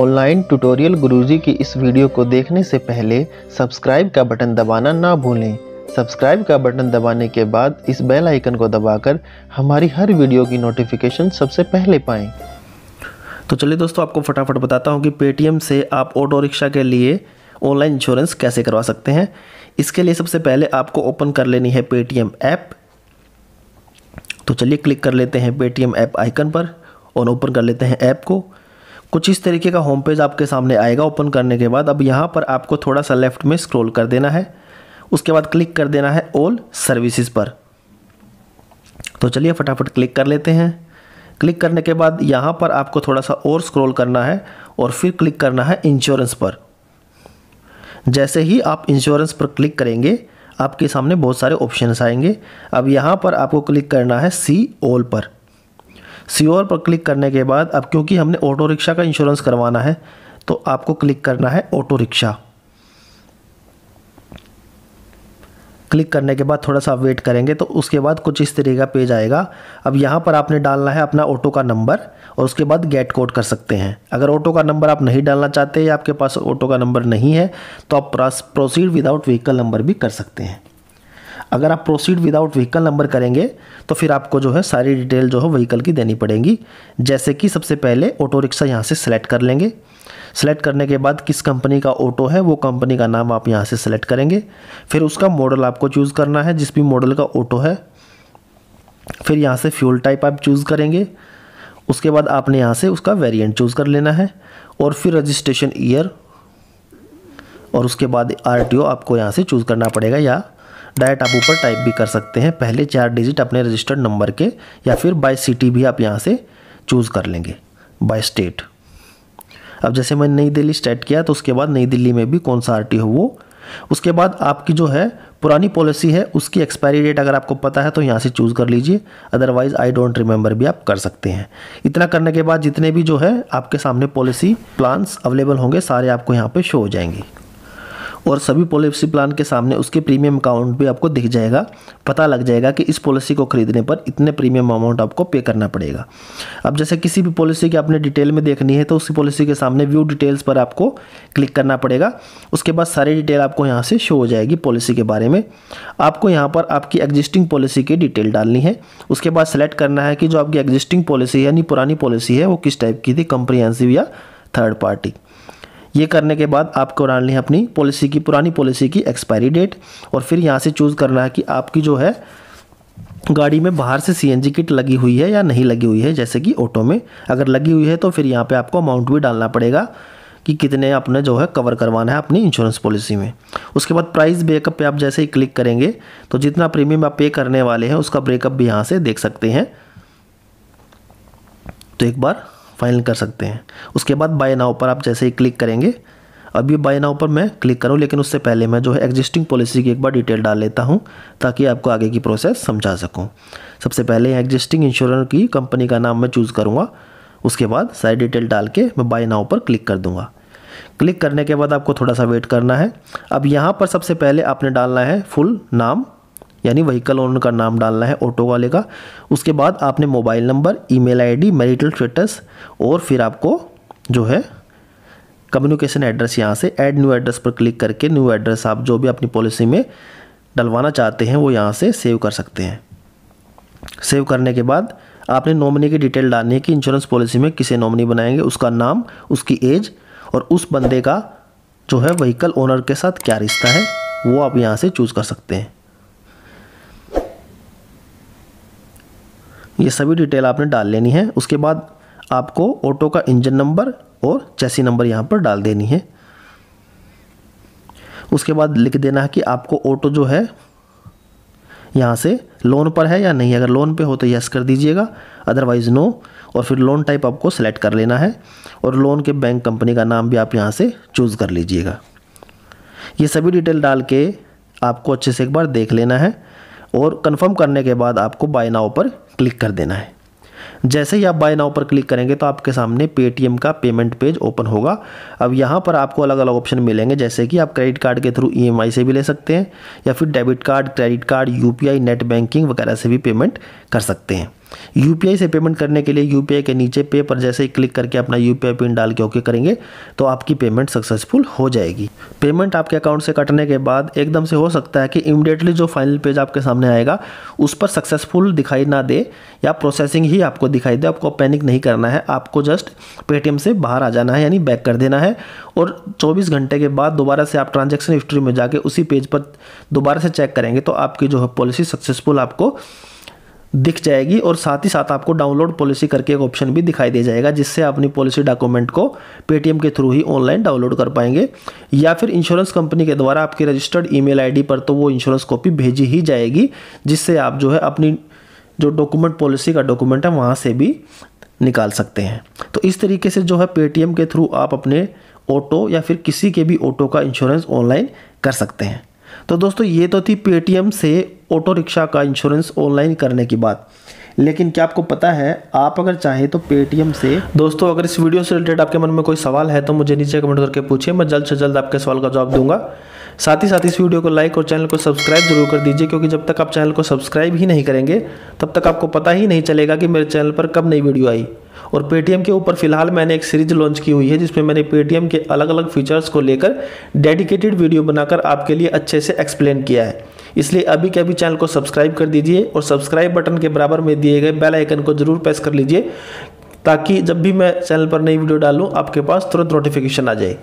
online tutorial गुरुजी की इस video को देखने से पहले सब्सक्राइब का बटन दबाना ना भूलें सब्सक्राइब का बटन दबाने के बाद इस बेल आइकन को दबाकर हमारी हर वीडियो की नोटिफिकेशन सबसे पहले पाएँ तो चलिए दोस्तों आपको फटाफट बताता हूँ कि पेटीएम से आप ऑटो रिक्शा के लिए ऑनलाइन इंश्योरेंस कैसे करवा सकते हैं इसके लिए सबसे पहले आपको ओपन कर लेनी है पेटीएम ऐप तो चलिए क्लिक कर लेते हैं पेटीएम ऐप आइकन पर और ओपन कर लेते हैं ऐप को कुछ इस तरीके का होम पेज आपके सामने आएगा ओपन करने के बाद अब यहाँ पर आपको थोड़ा सा लेफ्ट में स्क्रॉल कर देना है उसके बाद क्लिक कर देना है ऑल सर्विसेज पर तो चलिए फटाफट क्लिक कर लेते हैं क्लिक करने के बाद यहाँ पर आपको थोड़ा सा और स्क्रॉल करना है और फिर क्लिक करना है इंश्योरेंस पर जैसे ही आप इंश्योरेंस पर क्लिक करेंगे आपके सामने बहुत सारे ऑप्शंस आएंगे अब यहाँ पर आपको क्लिक करना है सी ऑल पर सीओर पर क्लिक करने के बाद अब क्योंकि हमने ऑटो रिक्शा का इंश्योरेंस करवाना है तो आपको क्लिक करना है ऑटो रिक्शा क्लिक करने के बाद थोड़ा सा वेट करेंगे तो उसके बाद कुछ इस तरीके का पेज आएगा अब यहाँ पर आपने डालना है अपना ऑटो का नंबर और उसके बाद गेट कोड कर सकते हैं अगर ऑटो का नंबर आप नहीं डालना चाहते या आपके पास ऑटो का नंबर नहीं है तो आप प्रोसीड विदाउट व्हीकल नंबर भी कर सकते हैं अगर आप प्रोसीड विदाउट व्हीकल नंबर करेंगे तो फिर आपको जो है सारी डिटेल जो है व्हीकल की देनी पड़ेगी जैसे कि सबसे पहले ऑटो रिक्शा यहाँ से सेलेक्ट कर लेंगे सेलेक्ट करने के बाद किस कंपनी का ऑटो है वो कंपनी का नाम आप यहाँ से सेलेक्ट करेंगे फिर उसका मॉडल आपको चूज़ करना है जिस भी मॉडल का ऑटो है फिर यहाँ से फ्यूल टाइप आप चूज़ करेंगे उसके बाद आपने यहाँ से उसका वेरिएंट चूज़ कर लेना है और फिर रजिस्ट्रेशन ईयर और उसके बाद आरटीओ आपको यहाँ से चूज़ करना पड़ेगा या डायरेक्ट आप ऊपर टाइप भी कर सकते हैं पहले चार डिजिट अपने रजिस्टर्ड नंबर के या फिर बाय सिटी भी आप यहाँ से चूज़ कर लेंगे बाय स्टेट अब जैसे मैंने नई दिल्ली स्टेट किया तो उसके बाद नई दिल्ली में भी कौन सा आर टी हो वो उसके बाद आपकी जो है पुरानी पॉलिसी है उसकी एक्सपायरी डेट अगर आपको पता है तो यहाँ से चूज़ कर लीजिए अदरवाइज़ आई डोंट रिमेंबर भी आप कर सकते हैं इतना करने के बाद जितने भी जो है आपके सामने पॉलिसी प्लान्स अवेलेबल होंगे सारे आपको यहाँ पे शो हो जाएंगे और सभी पॉलिसी प्लान के सामने उसके प्रीमियम अकाउंट भी आपको दिख जाएगा पता लग जाएगा कि इस पॉलिसी को खरीदने पर इतने प्रीमियम अमाउंट आपको पे करना पड़ेगा अब जैसे किसी भी पॉलिसी की आपने डिटेल में देखनी है तो उसी पॉलिसी के सामने व्यू डिटेल्स पर आपको क्लिक करना पड़ेगा उसके बाद सारी डिटेल आपको यहाँ से शो हो जाएगी पॉलिसी के बारे में आपको यहाँ पर आपकी एग्जिस्टिंग पॉलिसी की डिटेल डालनी है उसके बाद सेलेक्ट करना है कि जो आपकी एग्जिस्टिंग पॉलिसी यानी पुरानी पॉलिसी है वो किस टाइप की थी कंप्रीहेंसिव या थर्ड पार्टी ये करने के बाद आपको डालनी है अपनी पॉलिसी की पुरानी पॉलिसी की एक्सपायरी डेट और फिर यहाँ से चूज़ करना है कि आपकी जो है गाड़ी में बाहर से जी किट लगी हुई है या नहीं लगी हुई है जैसे कि ऑटो में अगर लगी हुई है तो फिर यहाँ पे आपको अमाउंट भी डालना पड़ेगा कि कितने आपने जो है कवर करवाना है अपनी इंश्योरेंस पॉलिसी में उसके बाद प्राइस ब्रेकअप पे आप जैसे ही क्लिक करेंगे तो जितना प्रीमियम आप पे करने वाले हैं उसका ब्रेकअप भी यहाँ से देख सकते हैं तो एक बार फाइनल कर सकते हैं उसके बाद बाय नाव पर आप जैसे ही क्लिक करेंगे अभी बाय नाव पर मैं क्लिक करूँ लेकिन उससे पहले मैं जो है एग्जिस्टिंग पॉलिसी की एक बार डिटेल डाल लेता हूँ ताकि आपको आगे की प्रोसेस समझा सकूँ सबसे पहले एग्जिस्टिंग इंश्योरेंस की कंपनी का नाम मैं चूज़ करूँगा उसके बाद सारी डिटेल डाल के मैं बाय नाव पर क्लिक कर दूँगा क्लिक करने के बाद आपको थोड़ा सा वेट करना है अब यहाँ पर सबसे पहले आपने डालना है फुल नाम यानी व्हीकल ओनर का नाम डालना है ऑटो वाले का उसके बाद आपने mobile number email ID marital status और फिर आपको जो है कम्युनिकेशन एड्रेस यहाँ से ऐड न्यू एड्रेस पर क्लिक करके न्यू एड्रेस आप जो भी अपनी पॉलिसी में डलवाना चाहते हैं वो यहाँ से सेव कर सकते हैं सेव करने के बाद आपने नॉमिनी की डिटेल डालनी है कि इंश्योरेंस पॉलिसी में किसे नॉमिनी बनाएंगे उसका नाम उसकी एज और उस बंदे का जो है व्हीकल ओनर के साथ क्या रिश्ता है वो आप यहाँ से चूज़ कर सकते हैं ये सभी डिटेल आपने डाल लेनी है उसके बाद आपको ऑटो का इंजन नंबर और चेसी नंबर यहाँ पर डाल देनी है उसके बाद लिख देना है कि आपको ऑटो जो है यहाँ से लोन पर है या नहीं अगर लोन पे हो तो यस कर दीजिएगा अदरवाइज़ नो और फिर लोन टाइप आपको सेलेक्ट कर लेना है और लोन के बैंक कंपनी का नाम भी आप यहाँ से चूज़ कर लीजिएगा ये सभी डिटेल डाल के आपको अच्छे से एक बार देख लेना है और कंफर्म करने के बाद आपको बाय नाव पर क्लिक कर देना है जैसे ही आप बाय नाउ पर क्लिक करेंगे तो आपके सामने पेटीएम का पेमेंट पेज ओपन होगा अब यहाँ पर आपको अलग अलग ऑप्शन मिलेंगे जैसे कि आप क्रेडिट कार्ड के थ्रू ईएमआई e से भी ले सकते हैं या फिर debit card credit card UPI net banking वगैरह से भी पेमेंट कर सकते हैं यूपीआई से पेमेंट करने के लिए यूपीआई के नीचे पे पर जैसे ही क्लिक करके अपना यूपीआई पिन डाल के ओके करेंगे तो आपकी पेमेंट सक्सेसफुल हो जाएगी पेमेंट आपके अकाउंट से कटने के बाद एकदम से हो सकता है कि इमिडिएटली जो फाइनल पेज आपके सामने आएगा उस पर सक्सेसफुल दिखाई ना दे या प्रोसेसिंग ही आपको दिखाई दे आपको पैनिक नहीं करना है आपको जस्ट पेटीएम से बाहर आ जाना है यानी बैक कर देना है और चौबीस घंटे के बाद दोबारा से आप ट्रांजेक्शन हिस्ट्री में जाके उसी पेज पर दोबारा से चेक करेंगे तो आपकी जो है पॉलिसी सक्सेसफुल आपको दिख जाएगी और साथ ही साथ आपको डाउनलोड पॉलिसी करके एक ऑप्शन भी दिखाई दे जाएगा जिससे आप अपनी पॉलिसी डॉक्यूमेंट को पेटीएम के थ्रू ही ऑनलाइन डाउनलोड कर पाएंगे या फिर इंश्योरेंस कंपनी के द्वारा आपकी रजिस्टर्ड ईमेल आईडी पर तो वो इंश्योरेंस कॉपी भेजी ही जाएगी जिससे आप जो है अपनी जो डॉक्यूमेंट पॉलिसी का डॉक्यूमेंट है वहाँ से भी निकाल सकते हैं तो इस तरीके से जो है पेटीएम के थ्रू आप अपने ऑटो या फिर किसी के भी ऑटो का इंश्योरेंस ऑनलाइन कर सकते हैं तो दोस्तों ये तो थी पेटीएम से ऑटो रिक्शा का इंश्योरेंस ऑनलाइन करने की बात लेकिन क्या आपको पता है आप अगर चाहें तो पेटीएम से दोस्तों अगर इस वीडियो से रिलेटेड आपके मन में कोई सवाल है तो मुझे नीचे कमेंट करके पूछिए मैं जल्द से जल्द आपके सवाल का जवाब दूंगा साथ ही साथ इस वीडियो को लाइक और चैनल को सब्सक्राइब जरूर कर दीजिए क्योंकि जब तक आप चैनल को सब्सक्राइब ही नहीं करेंगे तब तक आपको पता ही नहीं चलेगा कि मेरे चैनल पर कब नई वीडियो आई और पेटीएम के ऊपर फिलहाल मैंने एक सीरीज लॉन्च की हुई है जिसमें मैंने पेटीएम के अलग अलग फीचर्स को लेकर डेडिकेटेड वीडियो बनाकर आपके लिए अच्छे से एक्सप्लेन किया है इसलिए अभी के अभी चैनल को सब्सक्राइब कर दीजिए और सब्सक्राइब बटन के बराबर में दिए गए बेल आइकन को जरूर प्रेस कर लीजिए ताकि जब भी मैं चैनल पर नई वीडियो डालूँ आपके पास तुरंत नोटिफिकेशन आ जाए